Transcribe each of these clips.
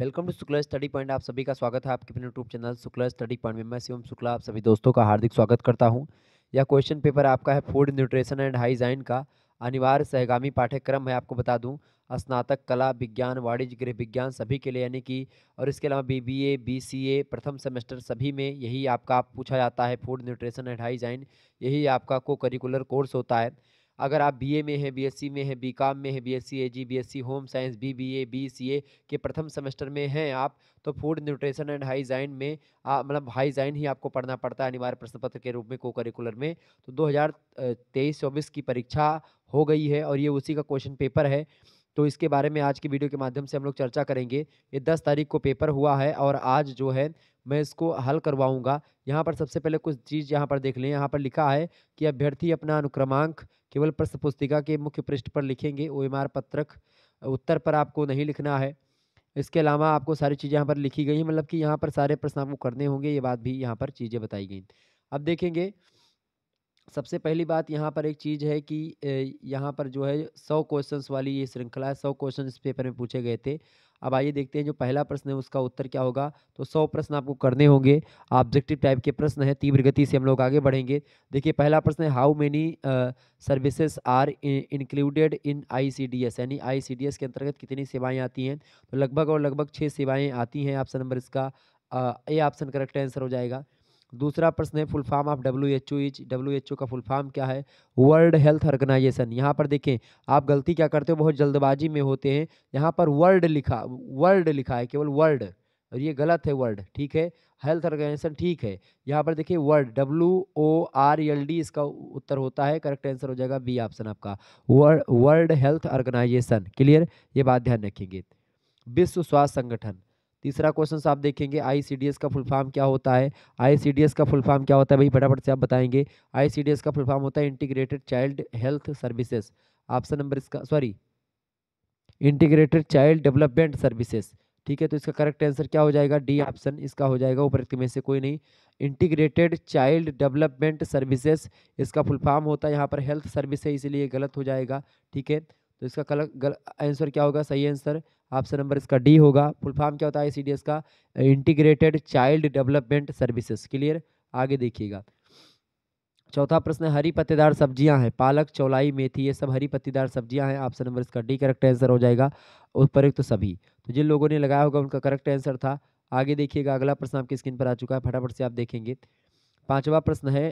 Welcome to Shukla Study Point आप सभी का स्वागत है आपके अपने YouTube channel Shukla Study Point में मैं शिवम शुक्ला आप सभी दोस्तों का हार्दिक स्वागत करता हूं यह क्वेश्चन पेपर आपका है फूड न्यूट्रिशन एंड हाइजाइन का अनिवार्य सहगामी पाठ्यक्रम है आपको बता दूं स्नातक कला विज्ञान वाणिज्य गृह विज्ञान सभी के लिए यानी कि और इसके अलावा B B A B C A प्रथम सेमेस्टर सभी में यही आपका पूछा जाता है फूड न्यूट्रिशन एंड हाइजाइन यही आपका को करिकुलर कोर्स होता है अगर आप बीए में हैं बीएससी में हैं बीकॉम में हैं BSc AG BSc home science BBA BCA के प्रथम सेमेस्टर में हैं आप तो फूड न्यूट्रिशन एंड हाई जाइन में मतलब हाई जाइन ही आपको पढ़ना पड़ता है अनिवार्य प्रश्न पत्र के रूप में को करिकुलर में तो दो हज़ार की परीक्षा हो गई है और ये उसी का क्वेश्चन पेपर है तो इसके बारे में आज की वीडियो के माध्यम से हम लोग चर्चा करेंगे ये दस तारीख को पेपर हुआ है और आज जो है मैं इसको हल करवाऊंगा यहाँ पर सबसे पहले कुछ चीज़ यहाँ पर देख लें यहाँ पर लिखा है कि अभ्यर्थी अपना अनुक्रमांक केवल प्रश्न पुस्तिका के मुख्य पृष्ठ पर लिखेंगे ओ पत्रक उत्तर पर आपको नहीं लिखना है इसके अलावा आपको सारी चीज़ें यहाँ पर लिखी गई हैं मतलब कि यहाँ पर सारे प्रश्न आपको करने होंगे ये बात भी यहाँ पर चीज़ें बताई गई अब देखेंगे सबसे पहली बात यहाँ पर एक चीज़ है कि यहाँ पर जो है सौ क्वेश्चंस वाली ये श्रृंखला है सौ क्वेश्चन इस पेपर में पूछे गए थे अब आइए देखते हैं जो पहला प्रश्न है उसका उत्तर क्या होगा तो सौ प्रश्न आपको करने होंगे ऑब्जेक्टिव टाइप के प्रश्न हैं तीव्र गति से हम लोग आगे बढ़ेंगे देखिए पहला प्रश्न है how many services are included in ICDS यानी आईसीडीएस के अंतर्गत कितनी सेवाएं आती हैं तो लगभग और लगभग छः सेवाएँ आती हैं ऑप्शन नंबर इसका ए ऑप्शन करेक्ट आंसर हो जाएगा दूसरा प्रश्न है full form of W H O is W H O का फुल फॉर्म क्या है वर्ल्ड हेल्थ ऑर्गेनाइजेशन यहाँ पर देखें आप गलती क्या करते हो बहुत जल्दबाजी में होते हैं यहाँ पर वर्ल्ड लिखा वर्ल्ड लिखा है केवल वर्ल्ड और ये गलत है वर्ड ठीक है हेल्थ ऑर्गेनाइजेशन ठीक है यहाँ पर देखिए word W O R L D इसका उत्तर होता है करेक्ट आंसर हो जाएगा बी ऑप्शन आपका वर्ल्ड हेल्थ ऑर्गेनाइजेशन क्लियर ये बात ध्यान रखेंगे विश्व स्वास्थ्य संगठन तीसरा क्वेश्चन आप देखेंगे आईसीडीएस का फुल फॉर्म क्या होता है आईसीडीएस का फुल फॉर्म क्या होता है भाई फटाफट से आप बताएंगे आईसीडीएस का फुल फॉर्म होता है integrated child health services option number इसका sorry integrated child development services ठीक है तो इसका करेक्ट आंसर क्या हो जाएगा डी ऑप्शन इसका हो जाएगा ऊपर में से कोई नहीं इंटीग्रेटेड चाइल्ड डेवलपमेंट सर्विसेज इसका फुल फॉर्म होता है यहाँ पर हेल्थ सर्विस है इसीलिए गलत हो जाएगा ठीक है तो इसका कल आंसर क्या होगा सही आंसर ऑप्शन नंबर इसका डी होगा फुल फॉर्म क्या होता है सी का integrated child development services clear आगे देखिएगा चौथा प्रश्न है हरी पत्तेदार सब्जियां हैं पालक चौलाई मेथी ये सब हरी पत्तेदार सब्जियां हैं ऑप्शन नंबर इसका डी करेक्ट आंसर हो जाएगा उपरुक्त तो सभी तो जिन लोगों ने लगाया होगा उनका करेक्ट आंसर था आगे देखिएगा अगला प्रश्न आपकी स्क्रीन पर आ चुका है फटाफट से आप देखेंगे पांचवा प्रश्न है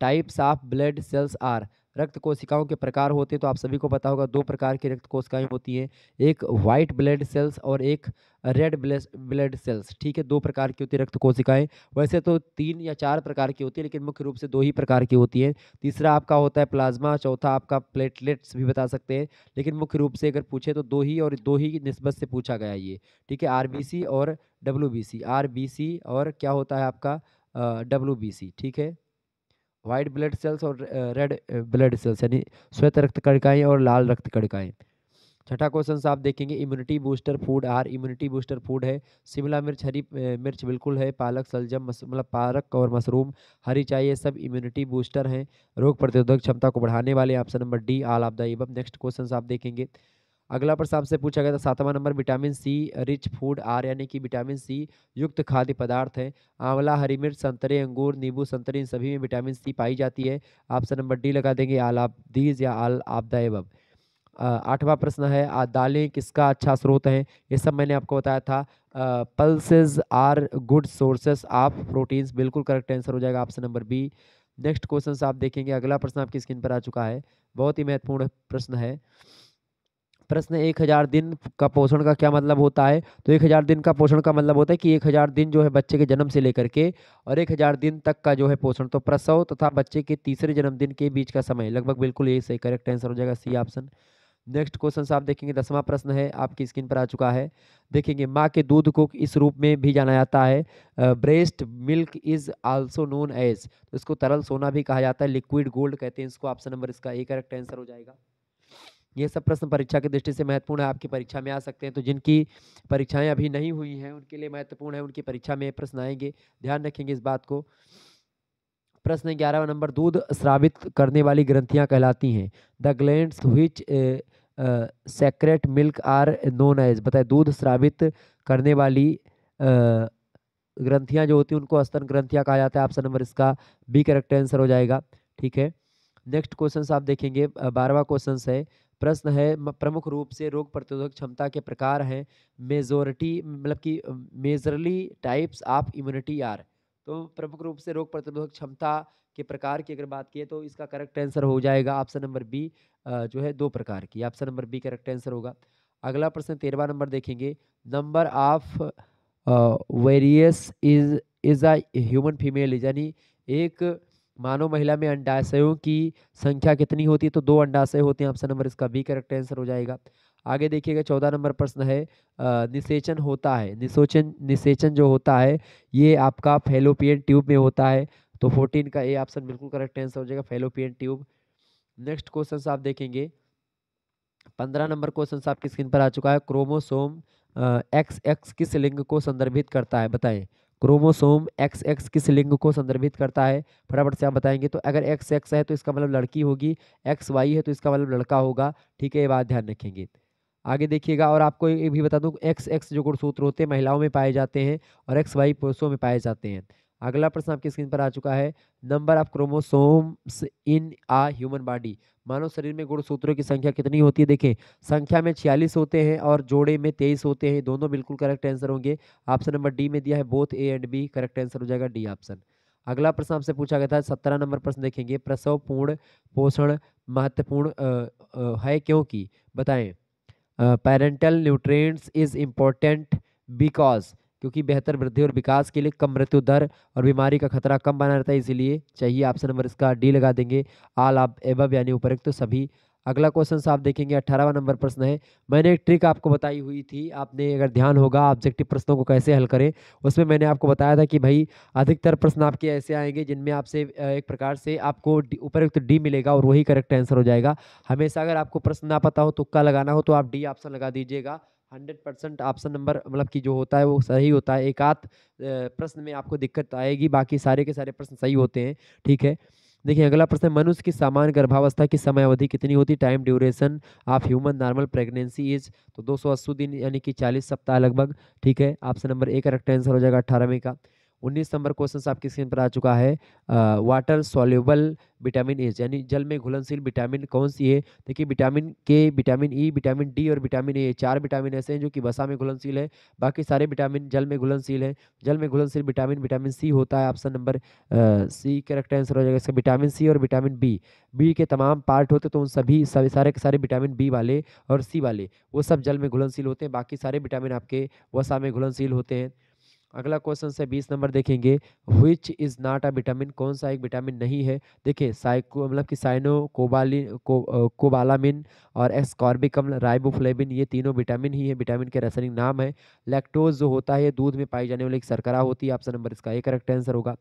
types of blood cells are रक्त कोशिकाओं के प्रकार होते हैं तो आप सभी को पता होगा दो प्रकार की रक्त कोशिकाएं होती हैं एक वाइट ब्लड सेल्स और एक रेड ब्लड सेल्स ठीक है दो प्रकार की होती है रक्त कोशिकाएं वैसे तो तीन या चार प्रकार की होती है लेकिन मुख्य रूप से दो ही प्रकार की होती हैं तीसरा आपका होता है प्लाज्मा चौथा आपका प्लेटलेट्स भी बता सकते हैं लेकिन मुख्य रूप से अगर पूछे तो दो ही और दो ही नस्बत से पूछा गया ये ठीक है आर और डब्ल्यू आर और क्या होता है आपका डब्ल्यू ठीक है व्हाइट ब्लड सेल्स और रेड ब्लड सेल्स यानी श्वेत रक्त कड़काएँ और लाल रक्त कड़काएँ छठा क्वेश्चन आप देखेंगे immunity booster food are immunity booster food है शिमला मिर्च हरी मिर्च बिल्कुल है पालक सलजम मतलब पालक और मशरूम हरी चाय ये सब इम्यूनिटी बूस्टर हैं रोग प्रतिरोधक क्षमता को बढ़ाने वाले ऑप्शन नंबर डी आल आप दब नेक्स्ट क्वेश्चन आप देखेंगे अगला प्रश्न आपसे पूछा गया था सातवां number vitamin C rich food are यानी कि विटामिन सी युक्त खाद्य पदार्थ है आंवला हरी मिर्च संतरे अंगूर नींबू संतरे इन सभी में विटामिन सी पाई जाती है ऑप्शन नंबर डी लगा देंगे दीज या आल आपदा दब आठवां प्रश्न है दालें किसका अच्छा स्रोत है ये सब मैंने आपको बताया था pulses are good sources of proteins बिल्कुल करेक्ट आंसर हो जाएगा option number B next question आप देखेंगे अगला प्रश्न आपकी स्क्रीन पर आ चुका है बहुत ही महत्वपूर्ण प्रश्न है प्रश्न एक हज़ार दिन का पोषण का क्या मतलब होता है तो एक हज़ार दिन का पोषण का मतलब होता है कि एक हज़ार दिन जो है बच्चे के जन्म से लेकर के और एक हज़ार दिन तक का जो है पोषण तो प्रसव तथा तो बच्चे के तीसरे जन्मदिन के बीच का समय लगभग बिल्कुल यही सही करेक्ट आंसर हो जाएगा सी ऑप्शन नेक्स्ट क्वेश्चन आप देखेंगे दसवां प्रश्न है आपकी स्क्रीन पर आ चुका है देखेंगे माँ के दूध को इस रूप में भी जाना जाता है breast milk is also known as इसको तरल सोना भी कहा जाता है लिक्विड गोल्ड कहते हैं इसको ऑप्शन नंबर इसका ए करेक्ट आंसर हो जाएगा ये सब प्रश्न परीक्षा की दृष्टि से महत्वपूर्ण है आपकी परीक्षा में आ सकते हैं तो जिनकी परीक्षाएं अभी नहीं हुई हैं उनके लिए महत्वपूर्ण है उनकी परीक्षा में प्रश्न आएंगे ध्यान रखेंगे इस बात को प्रश्न ग्यारहवा नंबर दूध श्रावित करने वाली ग्रंथियाँ कहलाती हैं the gland which secrete milk are known as बताए दूध श्रावित करने वाली ग्रंथियाँ जो होती हैं उनको स्तन ग्रंथियाँ कहा जाता है ऑप्शन नंबर इसका बी करेक्ट आंसर हो जाएगा ठीक है नेक्स्ट क्वेश्चन आप देखेंगे बारहवा क्वेश्चन है प्रश्न है प्रमुख रूप से रोग प्रतिरोधक क्षमता के प्रकार हैं मेजोरिटी मतलब कि majorly types of immunity are तो प्रमुख रूप से रोग प्रतिरोधक क्षमता के प्रकार की अगर बात की तो इसका करेक्ट आंसर हो जाएगा ऑप्शन नंबर बी जो है दो प्रकार की option number B correct answer होगा अगला प्रश्न तेरहवा नंबर देखेंगे number of ovaries is is a human female यानी एक मानव महिला में अंडाशयों की संख्या कितनी होती है तो दो अंडाशय होते हैं ऑप्शन नंबर इसका बी करेक्ट आंसर हो जाएगा आगे देखिएगा चौदह नंबर प्रश्न है निषेचन होता है निशोचन निषेचन जो होता है ये आपका फेलोपियन ट्यूब में होता है तो फोर्टीन का ए ऑप्शन बिल्कुल करेक्ट आंसर हो जाएगा फेलोपियन ट्यूब नेक्स्ट क्वेश्चन आप देखेंगे पंद्रह नंबर क्वेश्चन आपकी स्क्रीन पर आ चुका है क्रोमोसोम एक्स एक्स किस लिंग को संदर्भित करता है बताएं क्रोमोसोम एक्स एक्स किस लिंग को संदर्भित करता है फटाफट से आप बताएंगे तो अगर एक्स एक्स है तो इसका मतलब लड़की होगी एक्स वाई है तो इसका मतलब लड़का होगा ठीक है ये बात ध्यान रखेंगे आगे देखिएगा और आपको ये भी बता दूँ एक्स एक्स जो गुणसूत्र होते हैं महिलाओं में पाए जाते हैं और एक्स वाई पुरुषों में पाए जाते हैं अगला प्रश्न आपकी स्क्रीन पर आ चुका है number of chromosomes in a human body मानव शरीर में गुणसूत्रों की संख्या कितनी होती है देखें संख्या में छियालीस होते हैं और जोड़े में तेईस होते हैं दोनों बिल्कुल करेक्ट आंसर होंगे ऑप्शन नंबर डी में दिया है both A and B correct answer हो जाएगा डी ऑप्शन अगला प्रश्न आपसे पूछा गया था सत्रह नंबर प्रश्न देखेंगे प्रसव पूर्ण पोषण महत्वपूर्ण है क्योंकि बताएं parental nutrients is important because क्योंकि बेहतर वृद्धि और विकास के लिए कम मृत्यु दर और बीमारी का खतरा कम बना रहता है इसीलिए चाहिए ऑप्शन नंबर इसका डी लगा देंगे आल आप एबब यानी उपरुक्त तो सभी अगला क्वेश्चन आप देखेंगे अठारहवा नंबर प्रश्न है मैंने एक ट्रिक आपको बताई हुई थी आपने अगर ध्यान होगा ऑब्जेक्टिव प्रश्नों को कैसे हल करें उसमें मैंने आपको बताया था कि भाई अधिकतर प्रश्न आपके ऐसे आएंगे जिनमें आपसे एक प्रकार से आपको उपयुक्त डी मिलेगा और वही करेक्ट आंसर हो जाएगा हमेशा अगर आपको प्रश्न ना पता हो तुक्का लगाना हो तो आप डी ऑप्शन लगा दीजिएगा हंड्रेड परसेंट ऑप्शन नंबर मतलब कि जो होता है वो सही होता है एक आध प्रश्न में आपको दिक्कत आएगी बाकी सारे के सारे प्रश्न सही होते हैं ठीक है देखिए अगला प्रश्न है मनुष्य की सामान्य गर्भावस्था की समय अवधि कितनी होती time duration of human normal pregnancy is तो दो दिन यानी कि 40 सप्ताह लगभग ठीक है option number A correct answer हो जाएगा अट्ठारहवीं का उन्नीस नंबर क्वेश्चन आपकी स्क्रीन पर आ चुका है वाटर सोल्यूबल विटामिन ए यानी जल में घुलनशील विटामिन कौन सी है देखिए vitamin K vitamin E vitamin D और विटामिन ए चार विटामिन ऐसे हैं जो कि वसा में घुलनशील है बाकी सारे विटामिन जल में घुलनशील है जल में घुलनशील विटामिन विटामिन सी होता है option number C correct answer हो जाएगा इसका विटामिन सी और विटामिन बी बी के तमाम पार्ट होते तो उन सभी सभी सारे के सारे विटामिन बी वाले और सी वाले वो सब जल में घुलनशील होते हैं बाकी सारे विटामिन आपके वसा में घुलनशील होते हैं अगला क्वेश्चन से बीस नंबर देखेंगे which is not a vitamin कौन सा एक विटामिन नहीं है देखिए साइको मतलब कि साइनो कोबाली को, कोबालामिन और एस्कॉर्बिक अम्ल राइबोफ्लेबिन ये तीनों विटामिन ही है विटामिन के रासायनिक नाम है लैक्टोज जो होता है दूध में पाई जाने वाली एक सरकरा होती है ऑप्शन नंबर इसका एक करेक्ट आंसर होगा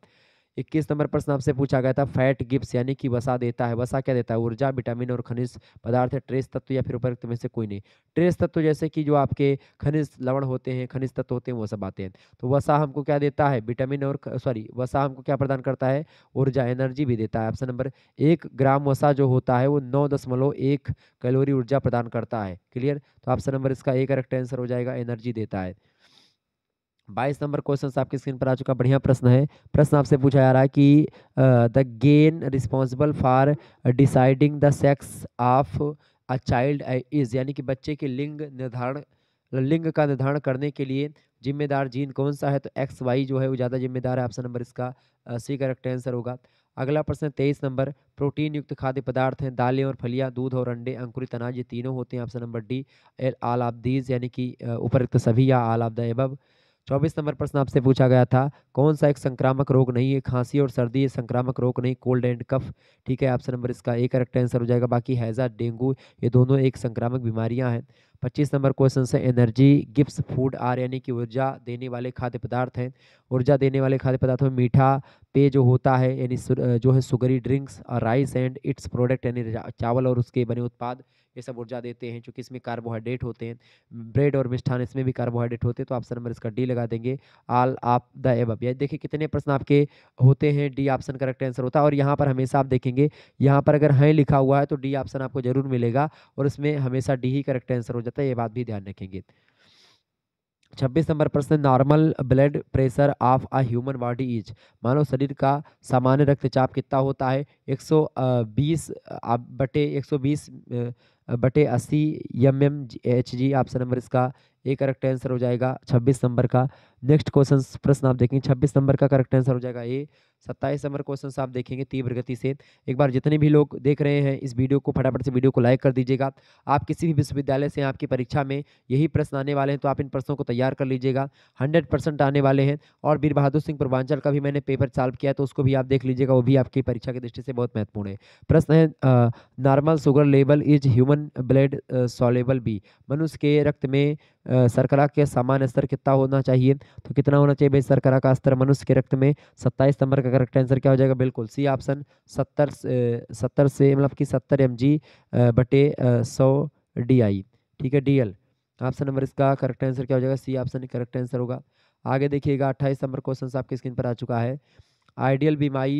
इक्कीस नंबर प्रश्न आपसे पूछा गया था फैट गिप्स यानी कि वसा देता है वसा क्या देता है ऊर्जा विटामिन और खनिज पदार्थ ट्रेस तत्व या फिर उपयुक्त में से कोई नहीं ट्रेस तत्व जैसे कि जो आपके खनिज लवण होते हैं खनिज तत्व होते हैं वो सब आते हैं तो वसा हमको क्या देता है विटामिन और सॉरी वसा हमको क्या प्रदान करता है ऊर्जा एनर्जी भी देता है ऑप्शन नंबर एक ग्राम वसा जो होता है वो नौ दशमलव एक कैलोरी ऊर्जा प्रदान करता है क्लियर तो ऑप्शन नंबर इसका एक करेक्ट आंसर हो जाएगा एनर्जी देता है बाईस नंबर क्वेश्चन आपके स्क्रीन पर आ चुका बढ़िया प्रश्न है प्रश्न आपसे पूछा जा रहा है कि the gene responsible for deciding the sex of a child is यानी कि बच्चे के लिंग निर्धारण लिंग का निर्धारण करने के लिए जिम्मेदार जीन कौन सा है तो एक्स वाई जो है वो ज़्यादा जिम्मेदार है ऑप्शन नंबर इसका सी करेक्ट आंसर होगा अगला प्रश्न तेईस नंबर प्रोटीन युक्त खाद्य पदार्थ हैं दालें और फलियां दूध और अंडे अंकुरित अनाज ये तीनों होते हैं option number D all of these यानी कि उपरुक्त सभी या आल ऑफ द चौबीस नंबर प्रश्न आपसे पूछा गया था कौन सा एक संक्रामक रोग नहीं है खांसी और सर्दी संक्रामक रोग नहीं कोल्ड एंड कफ ठीक है ऑप्शन नंबर इसका एक करेक्ट आंसर हो जाएगा बाकी हैज़ा डेंगू ये दोनों एक संक्रामक बीमारियां हैं पच्चीस नंबर क्वेश्चन से एनर्जी गिप्स फूड आर यानी कि ऊर्जा देने वाले खाद्य पदार्थ हैं ऊर्जा देने वाले खाद्य पदार्थों में मीठा पेय जो होता है यानी जो है सुगरी ड्रिंक्स और राइस एंड इट्स प्रोडक्ट यानी चावल और उसके बने उत्पाद ये सब ऊर्जा देते हैं चूँकि इसमें कार्बोहाइड्रेट होते हैं ब्रेड और मिष्ठान इसमें भी कार्बोहाइड्रेट होते हैं तो ऑप्शन नंबर इसका डी लगा देंगे आल आप द एब ये देखिए कितने प्रश्न आपके होते हैं डी ऑप्शन करेक्ट आंसर होता है और यहाँ पर हमेशा आप देखेंगे यहाँ पर अगर हैं लिखा हुआ है तो डी ऑप्शन आपको जरूर मिलेगा और इसमें हमेशा डी ही करेक्ट आंसर हो जाता है ये बात भी ध्यान रखेंगे छब्बीस नंबर प्रश्न normal blood pressure of a human body is मानव शरीर का सामान्य रक्तचाप कितना होता है 120 बटे 120 बटे 80 M M H G option number इसका एक करेक्ट आंसर हो जाएगा 26 नंबर का नेक्स्ट क्वेश्चन प्रश्न आप देखेंगे छब्बीस नंबर का करेक्ट आंसर हो जाएगा ए सत्ताईस नंबर क्वेश्चन आप देखेंगे तीव्र गति से एक बार जितने भी लोग देख रहे हैं इस वीडियो को फटाफट से वीडियो को लाइक कर दीजिएगा आप किसी भी विश्वविद्यालय से आपकी परीक्षा में यही प्रश्न आने वाले हैं तो आप इन प्रश्नों को तैयार कर लीजिएगा हंड्रेड परसेंट आने वाले हैं और वीर बहादुर सिंह पूर्वांचल का भी मैंने पेपर सॉल्व किया तो उसको भी आप देख लीजिएगा वो भी आपकी परीक्षा की दृष्टि से बहुत महत्वपूर्ण है प्रश्न है normal sugar level is human blood soluble be मनुष्य के रक्त में सरकरा के सामान्य स्तर कितना होना चाहिए तो कितना होना चाहिए भाई सरकरा का स्तर मनुष्य के रक्त में सत्ताईस नंबर का करेक्ट आंसर क्या हो जाएगा बिल्कुल सी ऑप्शन सत्तर सत्तर से मतलब कि सत्तर एम जी बटे सौ डी आई ठीक है डी एल ऑप्शन नंबर इसका करेक्ट आंसर क्या हो जाएगा सी ऑप्शन करेक्ट आंसर होगा आगे देखिएगा अट्ठाईस नंबर क्वेश्चन आपकी स्क्रीन पर आ चुका है ideal BMI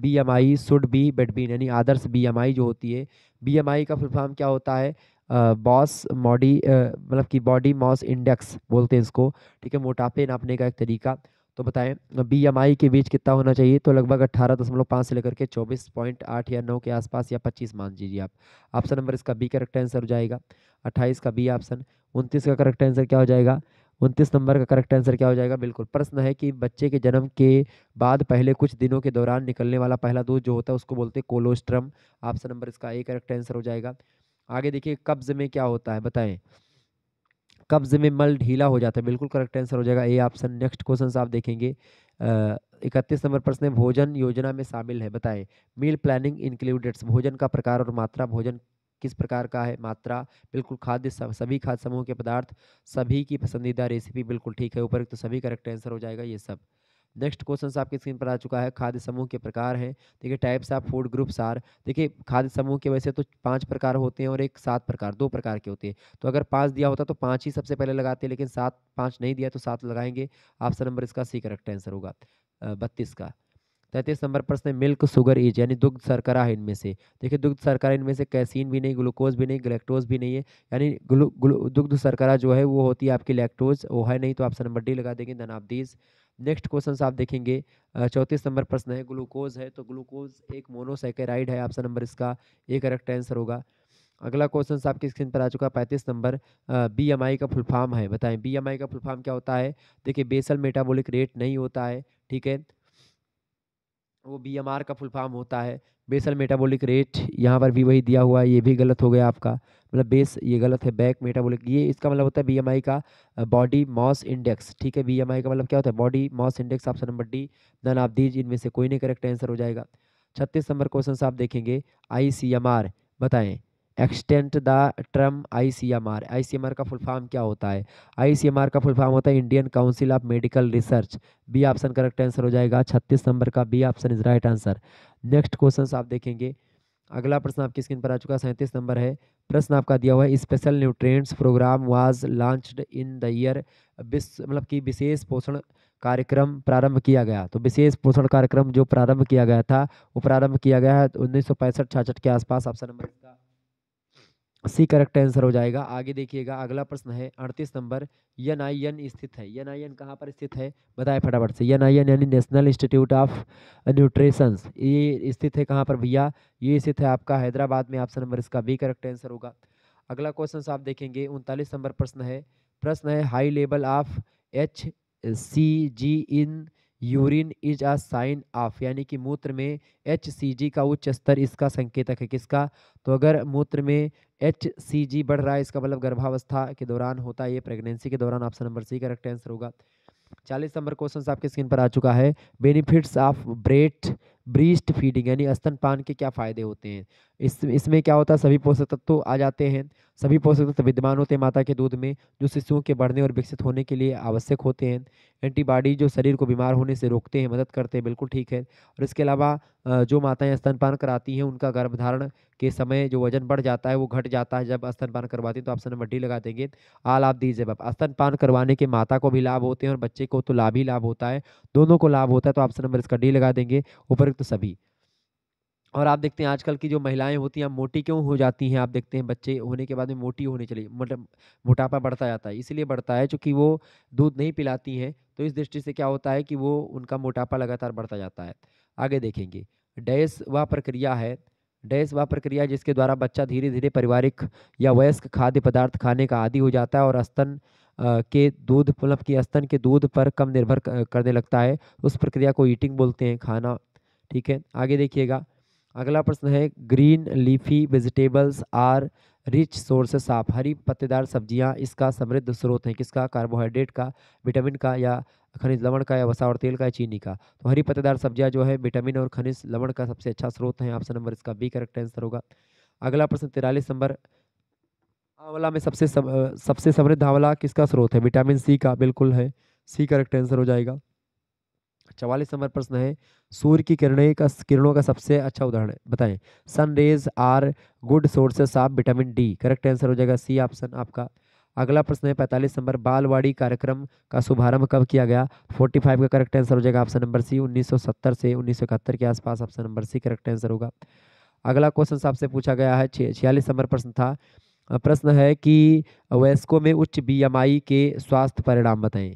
B M I should be between यानी आदर्श बी एम आई जो होती है बी एम आई का फुल फॉर्म क्या होता है बॉस मॉडी मतलब कि बॉडी मॉस इंडेक्स बोलते हैं इसको ठीक है मोटापे नापने का एक तरीका तो बताएं बीएमआई के बीच कितना होना चाहिए तो लगभग अट्ठारह दशमलव पाँच से लेकर के चौबीस पॉइंट आठ या नौ के आसपास या पच्चीस मान लीजिए आप ऑप्शन नंबर इसका बी करेक्ट आंसर हो जाएगा अट्ठाईस का बी ऑप्शन उनतीस का करेक्ट आंसर क्या हो जाएगा उनतीस नंबर का करेक्ट आंसर क्या हो जाएगा बिल्कुल प्रश्न है कि बच्चे के जन्म के बाद पहले कुछ दिनों के दौरान निकलने वाला पहला दूध जो होता है उसको बोलते हैं कोलोस्ट्रम ऑप्शन नंबर इसका ए करेक्ट आंसर हो जाएगा आगे देखिए कब्ज में क्या होता है बताएं कब्ज में मल ढीला हो जाता है बिल्कुल करेक्ट आंसर हो जाएगा ए ऑप्शन नेक्स्ट क्वेश्चन आप देखेंगे इकतीस नंबर प्रश्न भोजन योजना में शामिल है बताएं मील प्लानिंग इंक्लूडेड्स भोजन का प्रकार और मात्रा भोजन किस प्रकार का है मात्रा बिल्कुल खाद्य सभी खाद्य समूह के पदार्थ सभी की पसंदीदा रेसिपी बिल्कुल ठीक है ऊपर तो सभी करेक्ट आंसर हो जाएगा ये सब नेक्स्ट क्वेश्चन आपकी स्क्रीन पर आ चुका है खाद्य समूह के प्रकार हैं देखिए types of food groups are देखिए खाद्य समूह के वैसे तो पाँच प्रकार होते हैं और एक सात प्रकार दो प्रकार के होते हैं तो अगर पाँच दिया होता तो पाँच ही सबसे पहले लगाते हैं लेकिन सात पाँच नहीं दिया तो सात लगाएंगे ऑप्शन नंबर इसका सी करेक्ट आंसर होगा बत्तीस का तैंतीस नंबर प्रश्न है मिल्क सुगर इज यानी दुग्ध सरकरा है इनमें से देखिए दुग्ध सरकरा इनमें से कैसीन भी नहीं ग्लूकोज भी नहीं गलेक्टोज भी नहीं है यानी ग्लू दुग्ध सरकरा जो है वो होती है आपकी लैक्टोज वो है नहीं तो ऑप्शन नंबर डी लगा देंगे धन नेक्स्ट क्वेश्चन आप देखेंगे चौंतीस नंबर प्रश्न है ग्लूकोज है तो ग्लूकोज एक मोनोसाइकेराइड है ऑप्शन नंबर इसका ये करेक्ट आंसर होगा अगला क्वेश्चन आपकी स्क्रीन पर आ चुका है पैंतीस नंबर बी एम आई का फुल फॉर्म है बताएं बी एम आई का फुल फॉर्म क्या होता है देखिए बेसल मेटाबॉलिक रेट नहीं होता है ठीक है वो बी एम आर का फुल फॉर्म होता है बेसल मेटाबॉलिक रेट यहाँ पर भी वही दिया हुआ है ये भी गलत हो गया आपका मतलब बेस ये गलत है बैक मेटाबॉलिक ये इसका मतलब होता है बी का बॉडी मॉस इंडेक्स ठीक है बी का मतलब क्या होता है body mass index option number D then आप दीजिए इनमें से कोई नहीं करेक्ट आंसर हो जाएगा छत्तीस नंबर क्वेश्चन आप देखेंगे आई सी एम आर बताएँ extent the C ICMR ICMR का फुल फॉर्म क्या होता है आईसीएमआर का फुल फॉर्म होता है Indian council of medical research B option correct answer हो जाएगा छत्तीस नंबर का B option is right answer next question आप देखेंगे अगला प्रश्न आपकी स्क्रीन पर आ चुका है सैंतीस नंबर है प्रश्न आपका दिया हुआ है special nutrients program was launched in the year मतलब कि विशेष पोषण कार्यक्रम प्रारंभ किया गया तो विशेष पोषण कार्यक्रम जो प्रारंभ किया गया था वो प्रारंभ किया गया है उन्नीस सौ के आसपास option number C correct answer हो जाएगा आगे देखिएगा अगला प्रश्न है अड़तीस नंबर एन आई एन स्थित है एन आई एन कहाँ पर स्थित है बताए फटाफट से एन आई एन यानी नेशनल इंस्टीट्यूट ऑफ न्यूट्रिशंस ये स्थित है कहाँ पर भैया ये स्थित है आपका हैदराबाद में ऑप्शन नंबर इसका बी करेक्ट आंसर होगा अगला क्वेश्चन आप देखेंगे उनतालीस नंबर प्रश्न है प्रश्न है high level of H C G in hmm. Urine is a sign of यानी कि मूत्र में एच सी जी का उच्च स्तर इसका संकेतक है किसका तो अगर मूत्र में एच सी जी बढ़ रहा है इसका मतलब गर्भावस्था के दौरान होता है ये प्रेगनेंसी के दौरान option number C correct answer होगा चालीस नंबर क्वेश्चन आपके स्क्रीन पर आ चुका है benefits of breast breast feeding यानी स्तनपान के क्या फ़ायदे होते हैं इस इसमें क्या होता है सभी पोषक तत्व तो आ जाते हैं सभी पोषक तत्व तो विद्यमान होते हैं माता के दूध में जो शिशुओं के बढ़ने और विकसित होने के लिए आवश्यक होते हैं एंटीबॉडी जो शरीर को बीमार होने से रोकते हैं मदद करते हैं बिल्कुल ठीक है और इसके अलावा जो माताएँ स्तनपान कराती हैं उनका गर्भधारण के समय जो वजन बढ़ जाता है वो घट जाता है जब स्तनपान करवाती हैं तो ऑप्शन नंबर डी लगा देंगे आ लाभ दीजिए बाप स्तनपान करवाने के माता को भी लाभ होते हैं और बच्चे को तो लाभ ही लाभ होता है दोनों को लाभ होता है तो ऑप्शन नंबर इसका डी लगा देंगे ऊपर अतिरिक्त तो सभी और आप देखते हैं आजकल की जो महिलाएं होती हैं मोटी क्यों हो जाती हैं आप देखते हैं बच्चे होने के बाद में मोटी होने चली मतलब मोटापा बढ़ता जाता है इसलिए बढ़ता है चूँकि वो दूध नहीं पिलाती हैं तो इस दृष्टि से क्या होता है कि वो उनका मोटापा लगातार बढ़ता जाता है आगे देखेंगे डैस वह प्रक्रिया है डैस वह प्रक्रिया जिसके द्वारा बच्चा धीरे धीरे पारिवारिक या वयस्क खाद्य पदार्थ खाने का आदि हो जाता है और स्तन के दूध मतलब कि स्तन के दूध पर कम निर्भर करने लगता है उस प्रक्रिया को ईटिंग बोलते हैं खाना ठीक है आगे देखिएगा अगला प्रश्न है green leafy vegetables are rich sources of हरी पत्तेदार सब्जियां इसका समृद्ध स्रोत है किसका कार्बोहाइड्रेट का विटामिन का या खनिज लवण का या वसा और तेल का या चीनी का तो हरी पत्तेदार सब्जियां जो है विटामिन और खनिज लवण का सबसे अच्छा स्रोत है ऑप्शन नंबर इसका बी करेक्ट आंसर होगा अगला प्रश्न तिरालीस नंबर आंवला में सबसे सब, सबसे समृद्ध आंवला किसका स्रोत है विटामिन सी का बिल्कुल है सी करेक्ट आंसर हो जाएगा चवालीस नंबर प्रश्न है सूर्य की किरणें का किरणों का सबसे अच्छा उदाहरण बताएं sun rays are good sources of vitamin D correct answer हो जाएगा सी ऑप्शन आपका अगला प्रश्न है पैंतालीस नंबर बालवाड़ी कार्यक्रम का शुभारंभ कब किया गया फोर्टी फाइव का करेक्ट आंसर हो जाएगा ऑप्शन नंबर सी 1970 से 1971 के आसपास option number C correct answer होगा अगला क्वेश्चन आपसे पूछा गया है छियालीस नंबर प्रश्न था प्रश्न है कि वयस्कों में उच्च आई के स्वास्थ्य परिणाम बताएं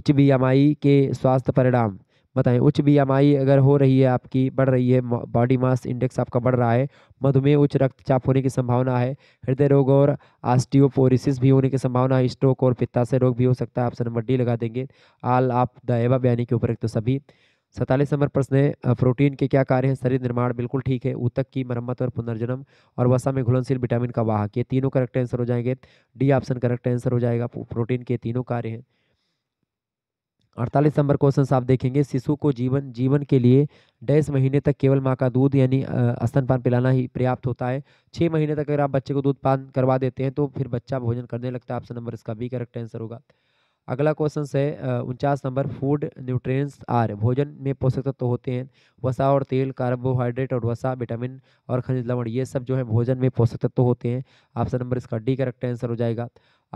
उच्च आई के स्वास्थ्य परिणाम बताएं उच्च बीएमआई अगर हो रही है आपकी बढ़ रही है बॉडी मास इंडेक्स आपका बढ़ रहा है मधुमेह उच्च रक्तचाप होने की संभावना है हृदय रोग और आस्टियोपोरिसिस भी होने की संभावना है स्ट्रोक और पित्ताशय रोग भी हो सकता है ऑप्शन नंबर डी लगा देंगे आल आप दयावा बयानी के एक तो सभी सैतालीस नंबर प्रश्न है प्रोटीन के क्या कार्य हैं शरीर निर्माण बिल्कुल ठीक है ऊतक की मरम्मत और पुनर्जन्म और वसा में घुलनशील विटामिन का वाहक ये तीनों करेक्ट आंसर हो जाएंगे डी ऑप्शन करेक्ट आंसर हो जाएगा प्रोटीन के तीनों कार्य हैं अड़तालीस नंबर क्वेश्चन आप देखेंगे शिशु को जीवन जीवन के लिए डेस महीने तक केवल माँ का दूध यानी स्तनपान पिलाना ही पर्याप्त होता है छः महीने तक अगर आप बच्चे को दूध पान करवा देते हैं तो फिर बच्चा भोजन करने लगता है ऑप्शन नंबर इसका बी करेक्ट आंसर होगा अगला क्वेश्चन है उनचास नंबर फूड न्यूट्रिएंट्स आर भोजन में पोषक तत्व तो होते हैं वसा और तेल कार्बोहाइड्रेट और वसा विटामिन और खनिज लवण ये सब जो है भोजन में पोषक तत्व तो होते हैं ऑप्शन नंबर इसका डी करेक्ट आंसर हो जाएगा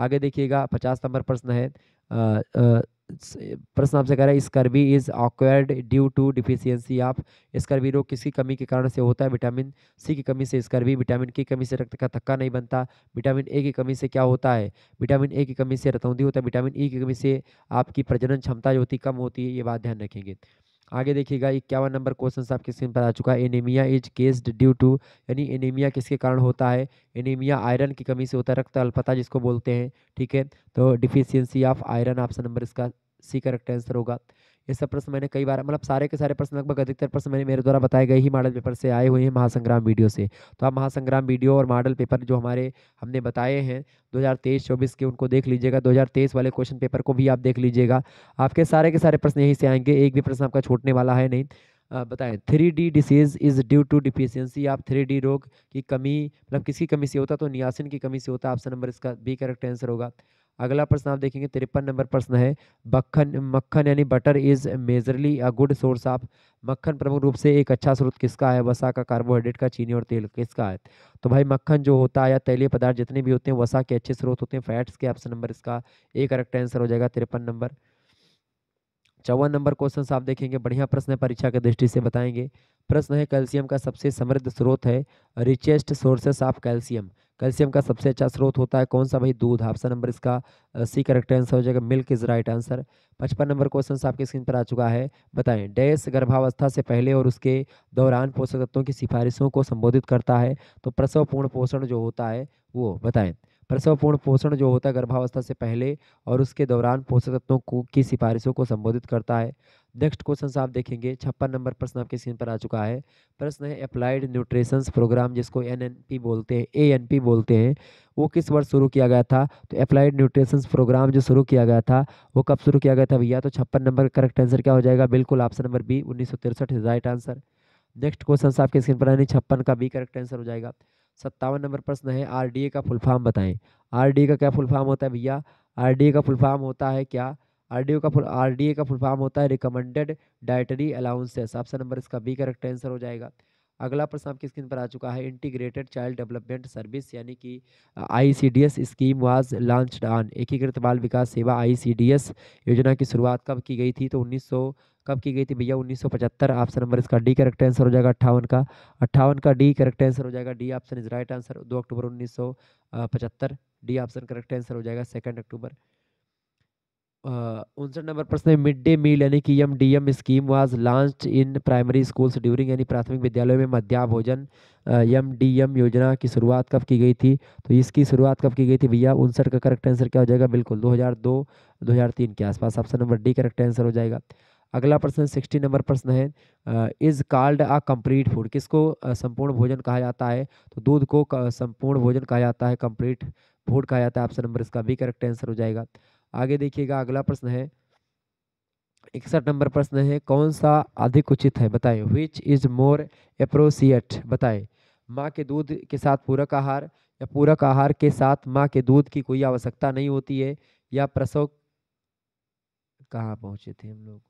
आगे देखिएगा पचास नंबर प्रश्न है प्रश्न आपसे कह रहा है scurvy is occurred due to deficiency of scurvy रोग किसकी कमी के कारण से होता है विटामिन सी की कमी से स्कर्वी विटामिन की कमी से रक्त का थक्का नहीं बनता विटामिन ए की कमी से क्या होता है विटामिन ए की कमी से रतौंधी होता है विटामिन ई e की कमी से आपकी प्रजनन क्षमता जो होती कम होती है ये बात ध्यान रखेंगे आगे देखिएगा इक्यावन नंबर क्वेश्चन आपके स्क्रीन पर आ चुका है anaemia is caused due to यानी एनीमिया किसके कारण होता है एनीमिया आयरन की कमी से होता है रक्त अल्पता जिसको बोलते हैं ठीक है तो deficiency of iron option number इसका सी करेक्ट आंसर होगा ये सब प्रश्न मैंने कई बार मतलब सारे के सारे प्रश्न लगभग अधिकतर प्रश्न मैंने मेरे द्वारा बताए गए ही मॉडल पेपर से आए हुए हैं महासंग्राम वीडियो से तो आप महासंग्राम वीडियो और मॉडल पेपर जो हमारे हमने बताए हैं 2023 24 के उनको देख लीजिएगा 2023 वाले क्वेश्चन पेपर को भी आप देख लीजिएगा आपके सारे के सारे प्रश्न यहीं से आएंगे एक भी प्रश्न आपका छूटने वाला है नहीं बताएं three D disease is due to deficiency आप थ्री डी रोग की कमी मतलब किसकी कमी से होता तो नियासिन की कमी से होता ऑप्शन नंबर इसका बी करेक्ट आंसर होगा अगला प्रश्न आप देखेंगे तिरपन नंबर प्रश्न है मक्खन मक्खन यानी butter is majorly a good source of मक्खन प्रमुख रूप से एक अच्छा स्रोत किसका है वसा का कार्बोहाइड्रेट का चीनी और तेल किसका है तो भाई मक्खन जो होता है या तैलीय पदार्थ जितने भी होते हैं वसा के अच्छे स्रोत होते हैं फैट्स के ऑप्शन नंबर इसका एक करेक्ट आंसर हो जाएगा तिरपन नंबर चौवन नंबर क्वेश्चन आप देखेंगे बढ़िया प्रश्न है परीक्षा की दृष्टि से बताएंगे प्रश्न है कैल्शियम का सबसे समृद्ध स्रोत है richest sources of calcium calcium का सबसे अच्छा स्रोत होता है कौन सा भाई दूध ऑप्शन नंबर इसका सी करेक्ट आंसर हो जाएगा मिल्क इज राइट आंसर पचपन नंबर क्वेश्चन आपके स्क्रीन पर आ चुका है बताएं डैश गर्भावस्था से पहले और उसके दौरान पोषक तत्वों की सिफारिशों को संबोधित करता है तो प्रसव पूर्ण पोषण जो होता है वो बताएं प्रसवपूर्ण पोषण जो होता है गर्भावस्था से पहले और उसके दौरान पोषक तत्वों को की सिफारिशों को संबोधित करता है नेक्स्ट क्वेश्चन आप देखेंगे छप्पन नंबर प्रश्न आपके स्क्रीन पर आ चुका है प्रश्न है अप्लाइड न्यूट्रिशन प्रोग्राम जिसको एनएनपी बोलते हैं एएनपी बोलते हैं वो किस वर्ष शुरू किया गया था तो अप्लाइड न्यूट्रिशन प्रोग्राम जो शुरू किया गया था वो कब शुरू किया गया था भैया तो छप्पन नंबर करेक्ट आंसर क्या हो जाएगा बिल्कुल ऑप्शन नंबर बी उन्नीस सौ तिरसठ राइट आंसर नेक्स्ट क्वेश्चन आपके स्क्रीन पर यानी छप्पन का बी करेक्ट आंसर हो जाएगा सत्तावन नंबर प्रश्न है ए का फुल फॉर्म बताएं ए का क्या फुल फॉर्म होता है भैया ए का फुल फॉर्म होता है क्या ओ का फुल ए का फुल फॉर्म होता है recommended dietary allowances option number इसका बी करेक्ट आंसर हो जाएगा अगला प्रश्न आपकी स्क्रीन पर आ चुका है इंटीग्रेटेड चाइल्ड डेवलपमेंट सर्विस यानी कि ICDS scheme was launched on एकीकृत बाल विकास सेवा आईसीडीएस योजना की शुरुआत कब की गई थी तो उन्नीस कब की गई थी भैया 1975 ऑप्शन नंबर इसका डी करेक्ट आंसर हो जाएगा अट्ठावन का अट्ठावन का डी करेक्ट आंसर हो जाएगा D option is right answer दो अक्टूबर उन्नीस डी ऑप्शन करेक्ट आंसर हो जाएगा सेकेंड अक्टूबर उनसठ नंबर प्रश्न है मिड डे मील यानी कि M D M scheme was launch in primary schools during यानी प्राथमिक विद्यालयों में मध्याह भोजन एम डी एम योजना की शुरुआत कब की गई थी तो इसकी शुरुआत कब की गई थी भैया उनसठ का करेक्ट आंसर क्या हो जाएगा बिल्कुल 2002 2003 के आसपास option number D correct answer हो जाएगा अगला प्रश्न सिक्सटी नंबर प्रश्न है is called a complete food किसको संपूर्ण भोजन कहा जाता है तो दूध को संपूर्ण भोजन कहा जाता है कंप्लीट फूड कहा जाता है ऑप्शन नंबर इसका भी करेक्ट आंसर हो जाएगा आगे देखिएगा अगला प्रश्न है इकसठ नंबर प्रश्न है कौन सा अधिक उचित है बताएं विच इज मोर अप्रोसिएट बताएं माँ के दूध के साथ पूरक आहार या पूरक आहार के साथ माँ के दूध की कोई आवश्यकता नहीं होती है या प्रसव कहाँ पहुँचे थे हम लोग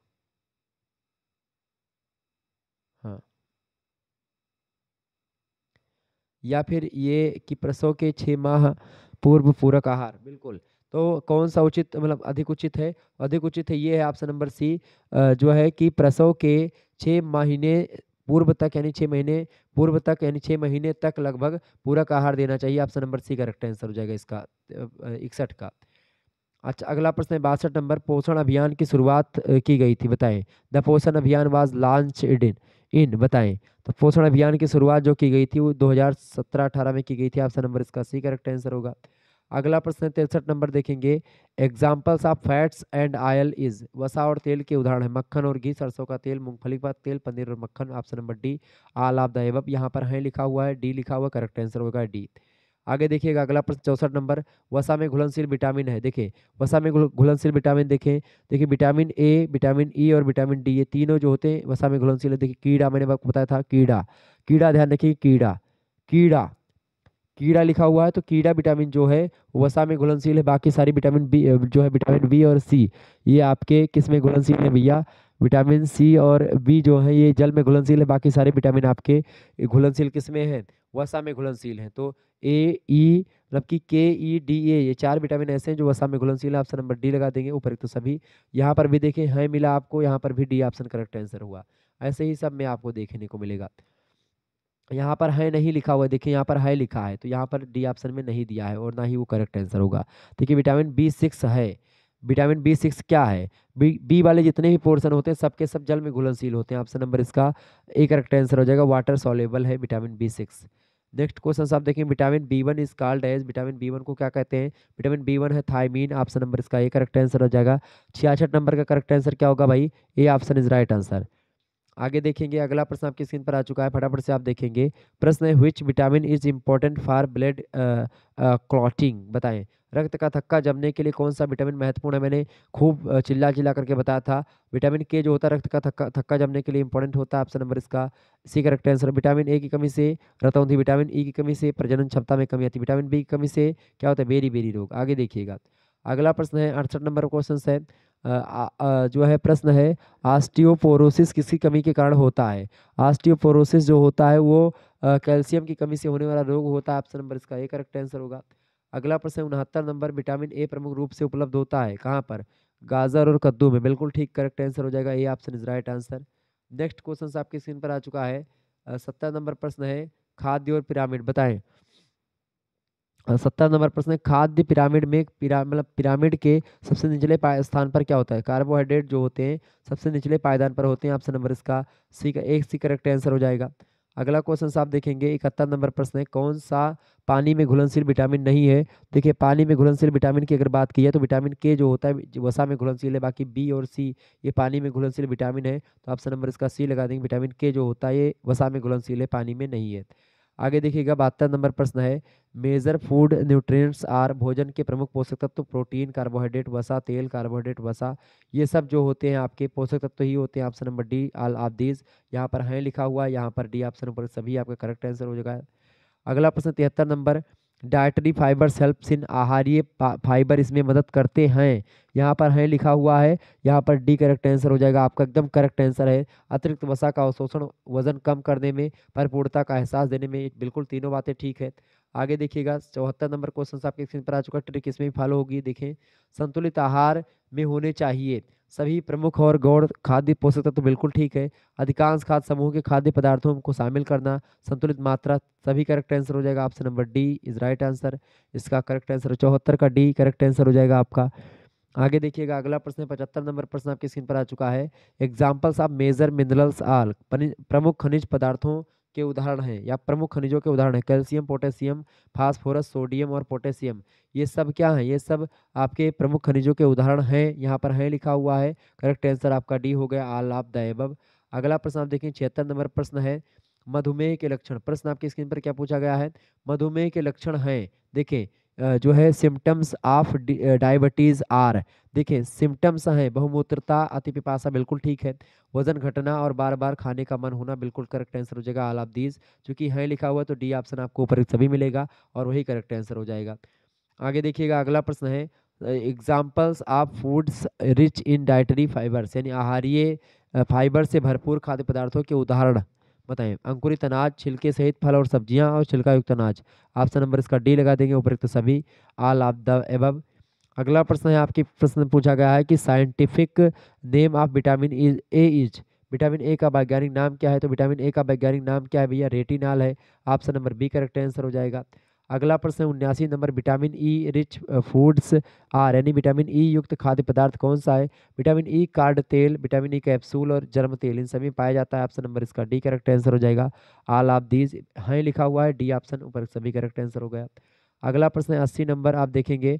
या फिर ये कि प्रसव के छः माह पूर्व पूरक आहार बिल्कुल तो कौन सा उचित मतलब अधिक उचित है अधिक उचित है ये है ऑप्शन नंबर सी जो है कि प्रसव के छः महीने पूर्व तक यानी छः महीने पूर्व तक यानी छः महीने तक लगभग पूरक आहार देना चाहिए option number C correct answer हो जाएगा इसका इकसठ का अच्छा अगला प्रश्न है बासठ नंबर पोषण अभियान की शुरुआत की गई थी बताएं द पोषण अभियान वाज लॉन्च इन इन बताएं तो पोषण अभियान की शुरुआत जो की गई थी वो 2017-18 में की गई थी ऑप्शन नंबर इसका सी करेक्ट आंसर होगा अगला प्रश्न तिरसठ नंबर देखेंगे examples of fats and oil is वसा और तेल के उदाहरण है मक्खन और घी सरसों का तेल मूंगफली का तेल पनीर और मक्खन option number D all of the यहाँ पर है लिखा हुआ है डी लिखा हुआ करेक्ट आंसर होगा डी आगे देखिएगा अगला प्रश्न चौसठ नंबर वसा में घुलनशील विटामिन है देखिए वसा में घुलनशील विटामिन देखें देखिए विटामिन ए विटामिन ई और विटामिन डी ये तीनों जो होते हैं वसा में घुलनशील है देखिए कीड़ा मैंने आपको बताया था कीड़ा कीड़ा ध्यान रखिए कीड़ा कीड़ा कीड़ा लिखा हुआ है तो कीड़ा विटामिन जो है वसा में घुलनशील है बाकी सारी विटामिन बी जो है विटामिन बी और सी ये आपके किस में घुलनशील है भैया विटामिन सी और बी जो है ये जल में घुलनशील है बाकी सारे विटामिन आपके घुलनशील किस में हैं वसा में घुलनशील हैं तो ए ई e, मतलब कि के ई डी ए ये चार विटामिन ऐसे हैं जो वसा में घुलनशील है ऑप्शन नंबर डी लगा देंगे उपरोक्त तो सभी यहाँ पर भी देखें हैं मिला आपको यहाँ पर भी डी ऑप्शन करेक्ट आंसर हुआ ऐसे ही सब में आपको देखने को मिलेगा यहाँ पर है नहीं लिखा हुआ है देखिए यहाँ पर है लिखा है तो यहाँ पर डी ऑप्शन में नहीं दिया है और ना ही वो करेक्ट आंसर होगा देखिए विटामिन बी सिक्स है विटामिन बी सिक्स क्या है बी बी वाले जितने भी पोर्शन होते हैं सबके सब जल में घुलनशील होते हैं ऑप्शन नंबर इसका एक करेक्ट आंसर हो जाएगा वाटर सॉलेबल है vitamin B six next question साहब देखें vitamin B one is called as vitamin B one को क्या कहते हैं विटामिन बी वन है थायमीन ऑप्शन नंबर इसका ए करेक्ट आंसर हो जाएगा छियासठ नंबर का करेक्ट आंसर क्या होगा भाई A option is right answer आगे देखेंगे अगला प्रश्न आपकी स्क्रीन पर आ चुका है फटाफट से आप देखेंगे प्रश्न है which vitamin is important for blood clotting बताएं रक्त का थक्का जमने के लिए कौन सा विटामिन महत्वपूर्ण है मैंने खूब uh, चिल्ला चिल्ला करके बताया था विटामिन के जो होता है रक्त का थक्का थक्का जमने के लिए इंपॉर्टेंट होता है ऑप्शन नंबर इसका C correct answer vitamin A की कमी से रतौंधी विटामिन ई e की कमी से प्रजनन क्षमता में कमी आती है विटामिन बी की कमी से क्या होता है बेरी बेरी रोग आगे देखिएगा अगला प्रश्न है अड़सठ नंबर क्वेश्चन है जो है प्रश्न है आस्टियोपोरोसिस किसकी कमी के कारण होता है आस्टियोपोरोसिस जो होता है वो कैल्शियम की कमी से होने वाला रोग होता है ऑप्शन नंबर इसका ये करेक्ट आंसर होगा अगला प्रश्न उनहत्तर नंबर विटामिन ए प्रमुख रूप से उपलब्ध होता है कहाँ पर गाजर और कद्दू में बिल्कुल ठीक करेक्ट आंसर हो जाएगा ये option is right answer next question आपकी स्क्रीन पर आ चुका है सत्तर नंबर प्रश्न है खाद्य और पिरामिड बताएं सत्तर नंबर प्रश्न है खाद्य पिरामिड में पिरा मतलब पिरामिड के सबसे निचले स्थान पर क्या होता है कार्बोहाइड्रेट जो होते हैं सबसे निचले पायदान पर होते हैं ऑप्शन नंबर इसका सी का एक सी करेक्ट आंसर हो जाएगा अगला क्वेश्चन आप देखेंगे इकहत्तर नंबर प्रश्न है कौन सा पानी में घुलनशील विटामिन नहीं है देखिए पानी में घुलनशील विटामिन की अगर बात की जाए तो विटामिन के जो होता है वसा में घुलनशील है बाकी बी और सी ये पानी में घुलनशील विटामिन है तो ऑप्शन नंबर इसका सी लगा देंगे विटामिन के जो होता है ये वसा में घुलनशील है पानी में नहीं है आगे देखिएगा बहत्तर नंबर प्रश्न है मेजर फूड न्यूट्रिएंट्स आर भोजन के प्रमुख पोषक तत्व तो प्रोटीन कार्बोहाइड्रेट वसा तेल कार्बोहाइड्रेट वसा ये सब जो होते हैं आपके पोषक तत्व तो ही होते हैं option number D all of these यहाँ पर हैं लिखा हुआ है यहाँ पर डी ऑप्शन ऊपर सभी आपका करेक्ट आंसर हो जाएगा अगला प्रश्न तिहत्तर number dietary fibre helps in आहारीय फाइबर इसमें मदद करते हैं यहाँ पर हैं लिखा हुआ है यहाँ पर डी करेक्ट आंसर हो जाएगा आपका एकदम करेक्ट आंसर है अतिरिक्त वसा का अवशोषण वजन कम करने में परिपूर्णता का एहसास देने में बिल्कुल तीनों बातें ठीक है आगे देखिएगा चौहत्तर नंबर क्वेश्चन आपके स्क्रीन पर आ चुका ट्रिक इसमें भी फॉलो होगी देखें संतुलित आहार में होने चाहिए सभी प्रमुख और गौड़ खाद्य पोषक तत्व तो बिल्कुल ठीक है अधिकांश खाद्य समूह के खाद्य पदार्थों को शामिल करना संतुलित मात्रा सभी करेक्ट आंसर हो जाएगा option number D is right answer इसका करेक्ट आंसर चौहत्तर का डी करेक्ट आंसर हो जाएगा आपका आगे देखिएगा अगला प्रश्न पचहत्तर नंबर प्रश्न आपकी स्क्रीन पर आ चुका है examples of major minerals are प्रमुख खनिज पदार्थों के उदाहरण हैं या प्रमुख खनिजों के उदाहरण हैं कैल्शियम पोटेशियम फास्फोरस सोडियम और पोटेशियम ये सब क्या हैं ये सब आपके प्रमुख खनिजों के उदाहरण हैं यहाँ पर हैं लिखा हुआ है करेक्ट आंसर आपका डी हो गया आलाप आप अगला प्रश्न आप देखें छिहत्तर नंबर प्रश्न है मधुमेह के लक्षण प्रश्न आपकी स्क्रीन पर क्या पूछा गया है मधुमेह के लक्षण हैं देखें जो है सिम्टम्स ऑफ डायबिटीज़ आर देखिए सिम्टम्स हैं बहुमूत्रता अति पिपासा बिल्कुल ठीक है वजन घटना और बार बार खाने का मन होना बिल्कुल करेक्ट आंसर हो जाएगा आल ऑफ दीज चूँकि हैं लिखा हुआ है तो डी ऑप्शन आपको ऊपर सभी मिलेगा और वही करेक्ट आंसर हो जाएगा आगे देखिएगा अगला प्रश्न है examples of foods rich in dietary fibres यानी आहारीय फाइबर से भरपूर खाद्य पदार्थों के उदाहरण बताएं अंकुरित अनाज छिलके सहित फल और सब्जियां और छिलका युक्त अनाज ऑप्शन नंबर इसका डी लगा देंगे उपरोक्त सभी आल ऑफ द एबव अगला प्रश्न है आपके प्रश्न पूछा गया है कि scientific name of vitamin A is vitamin A का वैज्ञानिक नाम क्या है तो विटामिन ए का वैज्ञानिक नाम क्या है भैया रेटिनाल है option number B correct answer हो जाएगा अगला प्रश्न उन्यासी number vitamin E rich foods are यानी विटामिन ई e युक्त खाद्य पदार्थ कौन सा है विटामिन ई e कार्ड तेल विटामिन ई e कैप्सूल और जर्म तेल इन सभी पाया जाता है ऑप्शन नंबर इसका डी करेक्ट आंसर हो जाएगा आल आप दीज हैं लिखा हुआ है डी ऑप्शन ऊपर सभी करेक्ट आंसर हो गया अगला प्रश्न अस्सी नंबर आप देखेंगे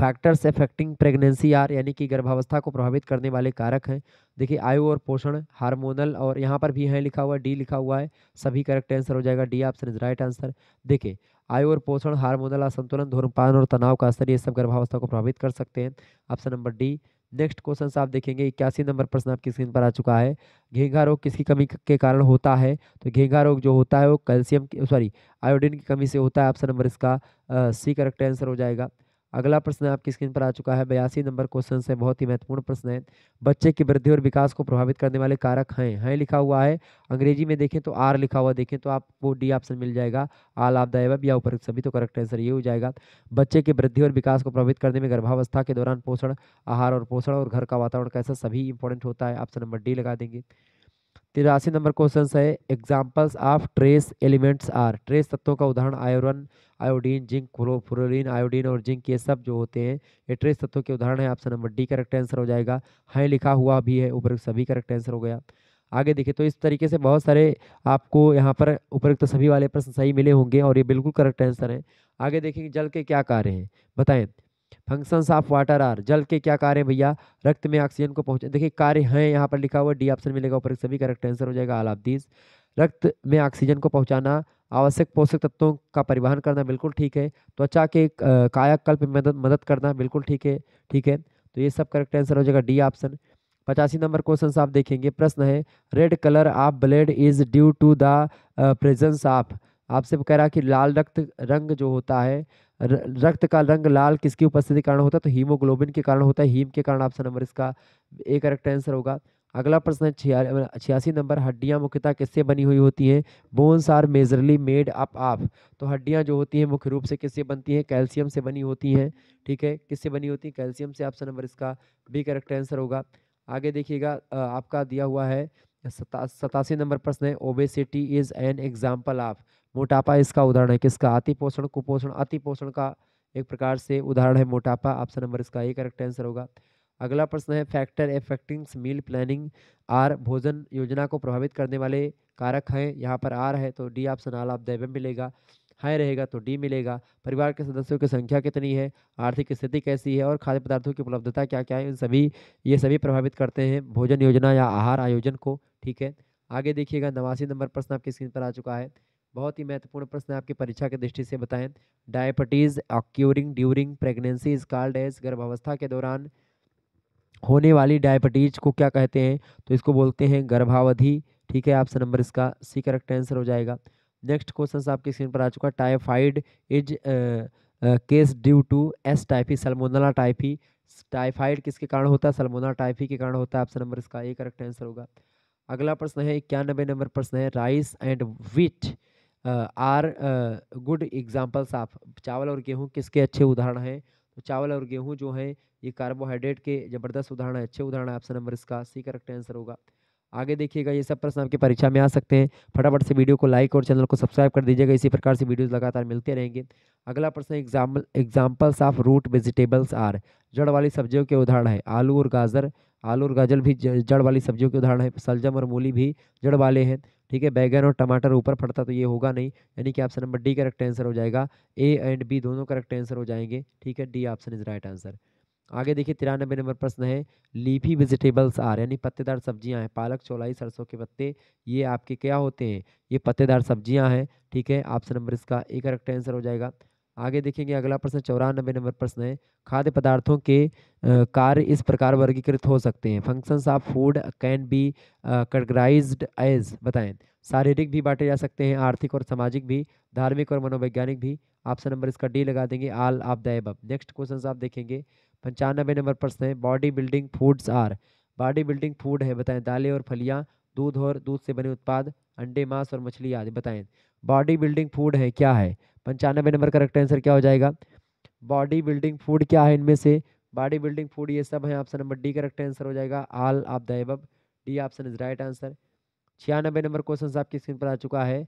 फैक्टर्स अफेक्टिंग प्रेगनेंसी आर यानी कि गर्भावस्था को प्रभावित करने वाले कारक हैं देखिए आयु और पोषण हार्मोनल और यहाँ पर भी हैं लिखा हुआ डी लिखा हुआ है सभी करेक्ट आंसर हो जाएगा D option is right answer देखिए आयु और पोषण हार्मोनल असंतुलन धूम्रपान और तनाव का असर ये सब गर्भावस्था को प्रभावित कर सकते हैं option number D next question आप देखेंगे इक्यासी नंबर प्रश्न आपकी स्क्रीन पर आ चुका है घेंघा रोग किसकी कमी के कारण होता है तो घेंघा रोग जो होता है वो कैल्शियम सॉरी आयोडीन की कमी से होता है ऑप्शन नंबर इसका सी करेक्ट आंसर हो जाएगा अगला प्रश्न आपकी स्क्रीन पर आ चुका है बयासी नंबर क्वेश्चन से बहुत ही महत्वपूर्ण प्रश्न है बच्चे की वृद्धि और विकास को प्रभावित करने वाले कारक हैं हैं लिखा हुआ है अंग्रेजी में देखें तो आर लिखा हुआ देखें तो आपको डी ऑप्शन मिल जाएगा आल आप या ऊपर सभी तो करेक्ट आंसर ये हो जाएगा बच्चे की वृद्धि और विकास को प्रभावित करने में गर्भावस्था के दौरान पोषण आहार और पोषण और घर का वातावरण कैसा सभी इंपॉर्टेंट होता है ऑप्शन नंबर डी लगा देंगे तिरासी नंबर क्वेश्चन है examples of trace elements are trace तत्वों का उदाहरण iron iodine zinc fluorine iodine और जिंक ये सब जो होते हैं ये ट्रेस तत्वों के उदाहरण है option number D correct answer हो जाएगा हैं लिखा हुआ भी है ऊपर सभी करेक्ट आंसर हो गया आगे देखिए तो इस तरीके से बहुत सारे आपको यहाँ पर उपरोक्त तो सभी वाले प्रश्न सही मिले होंगे और ये बिल्कुल करेक्ट आंसर हैं आगे देखेंगे जल के क्या कार्य हैं बताएं फंक्शंस ऑफ वाटर आर जल के क्या कार्य भैया रक्त में ऑक्सीजन को पहुंचा देखिए कार्य हैं यहाँ पर लिखा हुआ डी ऑप्शन मिलेगा ऊपर सभी करेक्ट आंसर हो जाएगा आल ऑफ रक्त में ऑक्सीजन को पहुँचाना आवश्यक पोषक तत्वों का परिवहन करना बिल्कुल ठीक है त्वचा के कायाकल्प में मदद मदद करना बिल्कुल ठीक है ठीक है तो ये सब करेक्ट आंसर हो जाएगा डी ऑप्शन पचासी नंबर क्वेश्चन आप देखेंगे प्रश्न है red colour of blood is due to the presence of आपसे कह रहा कि लाल रक्त रंग जो होता है रक्त का रंग लाल किसकी उपस्थिति कारण होता है तो हीमोग्लोबिन के कारण होता है हीम के कारण ऑप्शन नंबर इसका ए करेक्ट आंसर होगा अगला प्रश्न है छिया छियासी नंबर हड्डियाँ मुख्यतः किससे बनी हुई होती हैं bones are majorly made up of तो हड्डियाँ जो होती हैं मुख्य रूप से किससे बनती हैं कैल्शियम से बनी होती हैं ठीक है किससे बनी होती हैं कैल्शियम से ऑप्शन नंबर इसका बी करेक्ट आंसर होगा आगे देखिएगा आपका दिया हुआ है सता सतासी नंबर प्रश्न है obesity is an example of मोटापा इसका उदाहरण है किसका अति पोषण कुपोषण अति पोषण का एक प्रकार से उदाहरण है मोटापा ऑप्शन नंबर इसका ये करेक्ट आंसर होगा अगला प्रश्न है factor affecting meal planning are भोजन योजना को प्रभावित करने वाले कारक हैं यहाँ पर आर है तो डी ऑप्शन आल आप दैव मिलेगा हाई रहेगा तो डी मिलेगा परिवार के सदस्यों की संख्या कितनी है आर्थिक स्थिति कैसी है और खाद्य पदार्थों की उपलब्धता क्या क्या है इन सभी ये सभी प्रभावित करते हैं भोजन योजना या आहार आयोजन को ठीक है आगे देखिएगा नवासी नंबर प्रश्न आपकी स्क्रीन पर आ चुका है बहुत ही महत्वपूर्ण प्रश्न आपकी परीक्षा की दृष्टि से बताएं diabetes occurring during pregnancy is called as गर्भावस्था के दौरान होने वाली डायबिटीज को क्या कहते हैं तो इसको बोलते हैं गर्भावधि ठीक है ऑप्शन नंबर इसका सी करेक्ट आंसर हो जाएगा नेक्स्ट क्वेश्चन आपकी स्क्रीन पर आ चुका typhoid is caused due to S typhi salmonella typhi typhoid किसके कारण होता है सलमोना टाइफी के कारण होता है ऑप्शन नंबर इसका ए करेक्ट आंसर होगा अगला प्रश्न है इक्यानबे नंबर प्रश्न है rice and wheat are good examples of चावल और गेहूँ किसके अच्छे उदाहरण हैं तो चावल और गेहूँ जो हैं ये कार्बोहाइड्रेट के ज़बरदस्त उदाहरण है अच्छे उदाहरण है ऑप्शन नंबर इसका सी करेक्ट आंसर होगा आगे देखिएगा ये सब प्रश्न आपकी परीक्षा में आ सकते हैं फटाफट से वीडियो को लाइक और चैनल को सब्सक्राइब कर दीजिएगा इसी प्रकार से वीडियोस लगातार मिलते रहेंगे अगला प्रश्न example examples of root vegetables are जड़ वाली सब्जियों के उदाहरण है आलू और गाजर आलू और गाजर भी जड़ वाली सब्जियों के उदाहरण है सलजम और मूली भी जड़ वाले हैं ठीक है बैगन और टमाटर ऊपर फटता तो ये होगा नहीं यानी कि option number D correct answer हो जाएगा ए एंड बी दोनों करेक्ट आंसर हो जाएंगे ठीक है D option is right answer आगे देखिए तिरानबे नंबर प्रश्न है लीफी वेजिटेबल्स आर यानी पत्तेदार सब्जियां हैं पालक चौलाई सरसों के पत्ते ये आपके क्या होते हैं ये पत्तेदार सब्जियां हैं ठीक है ऑप्शन नंबर इसका ए करेक्ट आंसर हो जाएगा आगे देखेंगे अगला प्रश्न चौरानबे नंबर प्रश्न है खाद्य पदार्थों के कार्य इस प्रकार वर्गीकृत हो सकते हैं functions of food can be categorised as बताएं शारीरिक भी बांटे जा सकते हैं आर्थिक और सामाजिक भी धार्मिक और मनोवैज्ञानिक भी ऑप्शन नंबर इसका डी लगा देंगे all of the above next question आप देखेंगे पंचानबे नंबर प्रश्न है body building foods are body building food है बताएं दालें और फलियाँ दूध और दूध से बने उत्पाद अंडे मांस और मछली आदि बताएं बॉडी बिल्डिंग फूड है क्या है पंचानवे नंबर करेक्ट आंसर क्या हो जाएगा बॉडी बिल्डिंग फूड क्या है इनमें से बॉडी बिल्डिंग फूड ये सब है option number D correct answer हो जाएगा all of the D option is right answer छियानबे नंबर क्वेश्चन आपकी स्क्रीन पर आ चुका है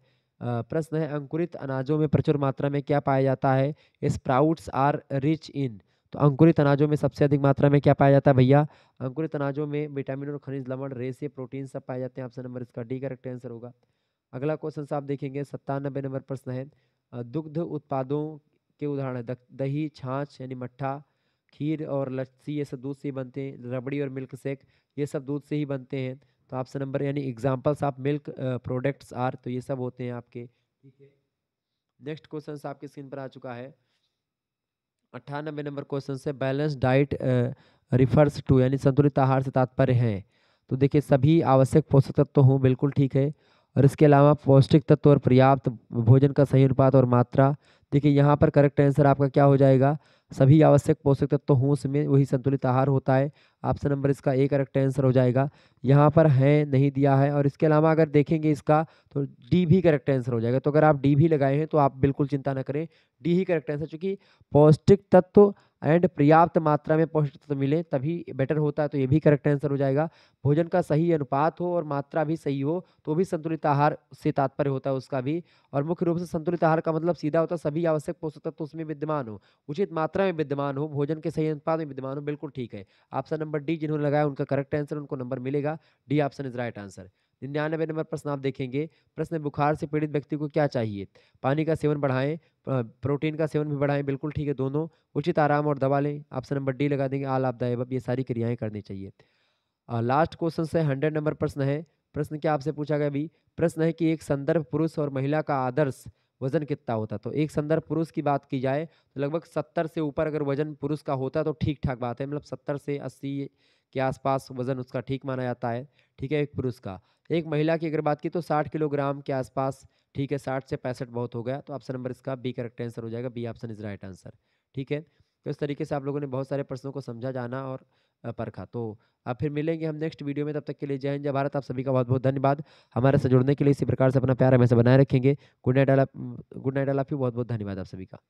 प्रश्न है अंकुरित अनाजों में प्रचुर मात्रा में क्या पाया जाता है स्प्राउट्स आर रिच इन तो अंकुरित अनाजों में सबसे अधिक मात्रा में क्या पाया जाता है भैया अंकुरित अनाजों में विटामिन और खनिज लवण रेसे प्रोटीन सब पाए जाते हैं ऑप्शन नंबर इसका डी करेक्ट आंसर होगा अगला क्वेश्चन आप देखेंगे सत्तानबे नंबर प्रश्न है दुग्ध उत्पादों के उदाहरण है दही छाछ यानी मट्ठा खीर और लस्सी ये सब दूध से ही बनते हैं रबड़ी और मिल्क शेक ये सब दूध से ही बनते हैं तो आपसे नंबर यानी एग्जाम्पल्स आप मिल्क प्रोडक्ट्स आर तो ये सब होते हैं आपके ठीक है नेक्स्ट क्वेश्चन आपके स्क्रीन पर आ चुका है अट्ठानबे नंबर क्वेश्चन से बैलेंस डाइट रिफर्स टू यानी संतुलित आहार से तात्पर्य हैं तो देखिए सभी आवश्यक पोषक तत्व तो हों बिल्कुल ठीक है और इसके अलावा पौष्टिक तत्व और पर्याप्त भोजन का सही अनुपात और मात्रा देखिए यहाँ पर करेक्ट आंसर आपका क्या हो जाएगा सभी आवश्यक पोषक तत्व तो हों उसमें वही संतुलित आहार होता है ऑप्शन नंबर इसका ए करेक्ट आंसर हो जाएगा यहाँ पर है नहीं दिया है और इसके अलावा अगर देखेंगे इसका तो डी भी करेक्ट आंसर हो जाएगा तो अगर आप डी भी लगाए हैं तो आप बिल्कुल चिंता ना करें डी ही करेक्ट आंसर चूँकि पौष्टिक तत्व तो एंड पर्याप्त मात्रा में पौष्टिक तत्व तो मिले तभी बेटर होता है तो ये भी करेक्ट आंसर हो जाएगा भोजन का सही अनुपात हो और मात्रा भी सही हो तो भी संतुलित आहार से तात्पर्य होता है उसका भी और मुख्य रूप से संतुलित आहार का मतलब सीधा होता है सभी आवश्यक पोषक तत्व तो उसमें विद्यमान हो उचित मात्रा में विद्यमान हो भोजन के सही अनुपात में विद्यमान हो बिल्कुल ठीक है ऑप्शन नंबर डी जिन्होंने लगाया उनका करेक्ट आंसर उनको नंबर मिलेगा D option is right answer निन्यानवे नंबर प्रश्न आप देखेंगे प्रश्न बुखार से पीड़ित व्यक्ति को क्या चाहिए पानी का सेवन बढ़ाएं प्रोटीन का सेवन भी बढ़ाएं बिल्कुल ठीक है दोनों उचित आराम और दवा लें ऑप्शन नंबर डी लगा देंगे आल आपदायब ये सारी क्रियाएँ करनी चाहिए लास्ट क्वेश्चन से हंड्रेड नंबर प्रश्न है प्रश्न क्या आपसे पूछा गया अभी प्रश्न है कि एक संदर्भ पुरुष और महिला का आदर्श वजन कितना होता तो एक संदर्भ पुरुष की बात की जाए तो लगभग सत्तर से ऊपर अगर वजन पुरुष का होता तो ठीक ठाक बात है मतलब सत्तर से अस्सी के आसपास वजन उसका ठीक माना जाता है ठीक है एक पुरुष का एक महिला की अगर बात की तो साठ किलोग्राम के आसपास ठीक है साठ से पैंसठ बहुत हो गया तो ऑप्शन नंबर इसका बी करेक्ट आंसर हो जाएगा B option is right answer ठीक है तो इस तरीके से आप लोगों ने बहुत सारे प्रश्नों को समझा जाना और परखा तो अब फिर मिलेंगे हम नेक्स्ट वीडियो में तब तक के लिए जय हिंद जय भारत आप सभी का बहुत बहुत धन्यवाद हमारे से जुड़ने के लिए इसी प्रकार से अपना प्यार हमेशा बनाए रखेंगे good night all good night all फिर बहुत बहुत धन्यवाद आप सभी का